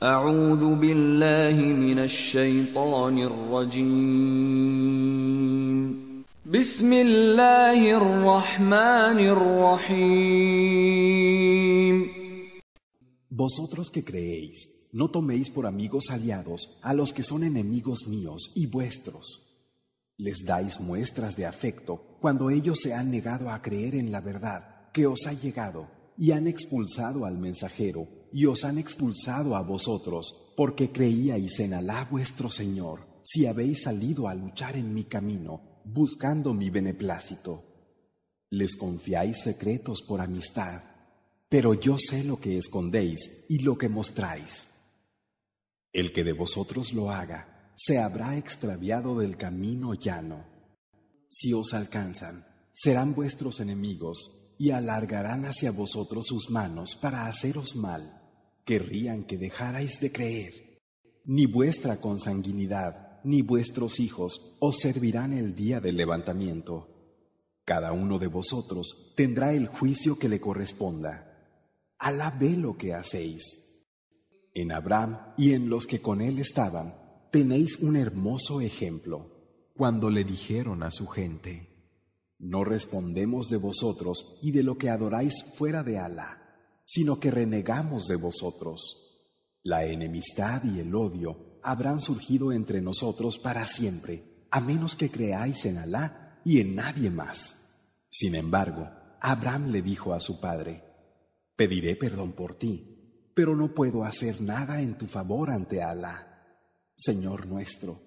Vosotros que creéis, no toméis por amigos aliados a los que son enemigos míos y vuestros. Les dais muestras de afecto cuando ellos se han negado a creer en la verdad que os ha llegado y han expulsado al mensajero y os han expulsado a vosotros, porque creíais en Alá vuestro Señor, si habéis salido a luchar en mi camino, buscando mi beneplácito. Les confiáis secretos por amistad, pero yo sé lo que escondéis y lo que mostráis. El que de vosotros lo haga, se habrá extraviado del camino llano. Si os alcanzan, serán vuestros enemigos y alargarán hacia vosotros sus manos para haceros mal. Querrían que dejarais de creer. Ni vuestra consanguinidad, ni vuestros hijos os servirán el día del levantamiento. Cada uno de vosotros tendrá el juicio que le corresponda. Alá ve lo que hacéis. En Abraham y en los que con él estaban, tenéis un hermoso ejemplo. Cuando le dijeron a su gente, no respondemos de vosotros y de lo que adoráis fuera de Alá, sino que renegamos de vosotros. La enemistad y el odio habrán surgido entre nosotros para siempre, a menos que creáis en Alá y en nadie más. Sin embargo, Abraham le dijo a su padre, Pediré perdón por ti, pero no puedo hacer nada en tu favor ante Alá. Señor nuestro,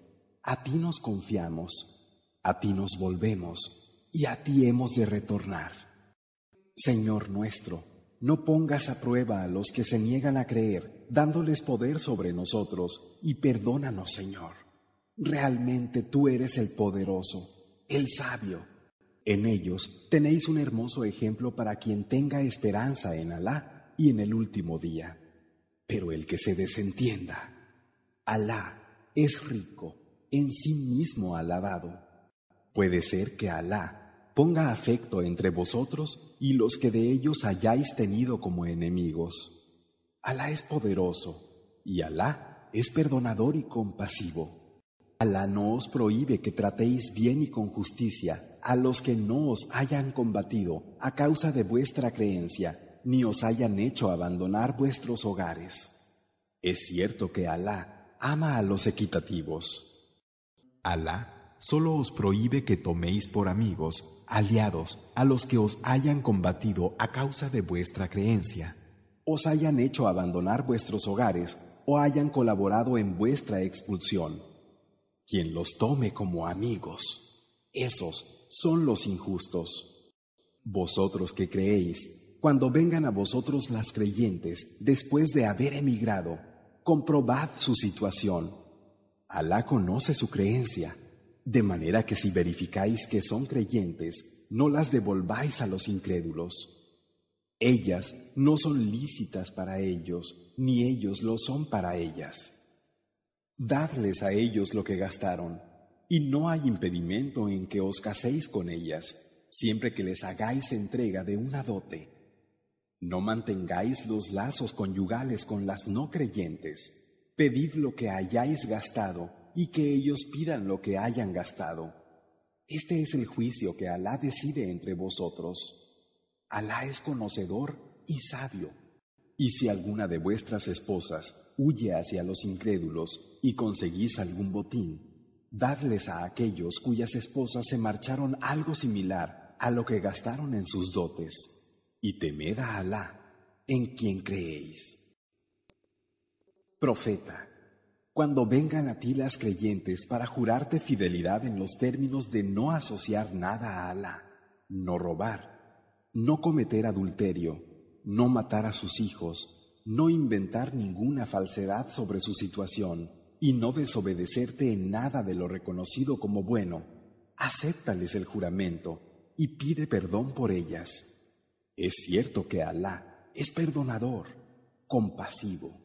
a ti nos confiamos, a ti nos volvemos y a ti hemos de retornar. Señor nuestro, no pongas a prueba a los que se niegan a creer, dándoles poder sobre nosotros, y perdónanos, Señor. Realmente tú eres el poderoso, el sabio. En ellos tenéis un hermoso ejemplo para quien tenga esperanza en Alá y en el último día. Pero el que se desentienda, Alá es rico, en sí mismo alabado. Puede ser que Alá ponga afecto entre vosotros y los que de ellos hayáis tenido como enemigos. Alá es poderoso, y Alá es perdonador y compasivo. Alá no os prohíbe que tratéis bien y con justicia a los que no os hayan combatido a causa de vuestra creencia, ni os hayan hecho abandonar vuestros hogares. Es cierto que Alá ama a los equitativos. Alá solo os prohíbe que toméis por amigos, aliados, a los que os hayan combatido a causa de vuestra creencia, os hayan hecho abandonar vuestros hogares o hayan colaborado en vuestra expulsión. Quien los tome como amigos, esos son los injustos. Vosotros que creéis, cuando vengan a vosotros las creyentes después de haber emigrado, comprobad su situación. Alá conoce su creencia de manera que si verificáis que son creyentes, no las devolváis a los incrédulos. Ellas no son lícitas para ellos, ni ellos lo son para ellas. Dadles a ellos lo que gastaron, y no hay impedimento en que os caséis con ellas, siempre que les hagáis entrega de una dote. No mantengáis los lazos conyugales con las no creyentes. Pedid lo que hayáis gastado y que ellos pidan lo que hayan gastado. Este es el juicio que Alá decide entre vosotros. Alá es conocedor y sabio. Y si alguna de vuestras esposas huye hacia los incrédulos y conseguís algún botín, dadles a aquellos cuyas esposas se marcharon algo similar a lo que gastaron en sus dotes. Y temed a Alá, en quien creéis. Profeta, cuando vengan a ti las creyentes para jurarte fidelidad en los términos de no asociar nada a Alá, no robar, no cometer adulterio, no matar a sus hijos, no inventar ninguna falsedad sobre su situación y no desobedecerte en nada de lo reconocido como bueno, acéptales el juramento y pide perdón por ellas. Es cierto que Alá es perdonador, compasivo.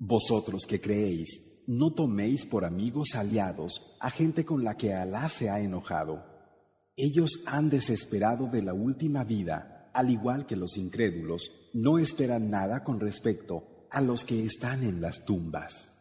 Vosotros que creéis, no toméis por amigos aliados a gente con la que Alá se ha enojado. Ellos han desesperado de la última vida, al igual que los incrédulos, no esperan nada con respecto a los que están en las tumbas.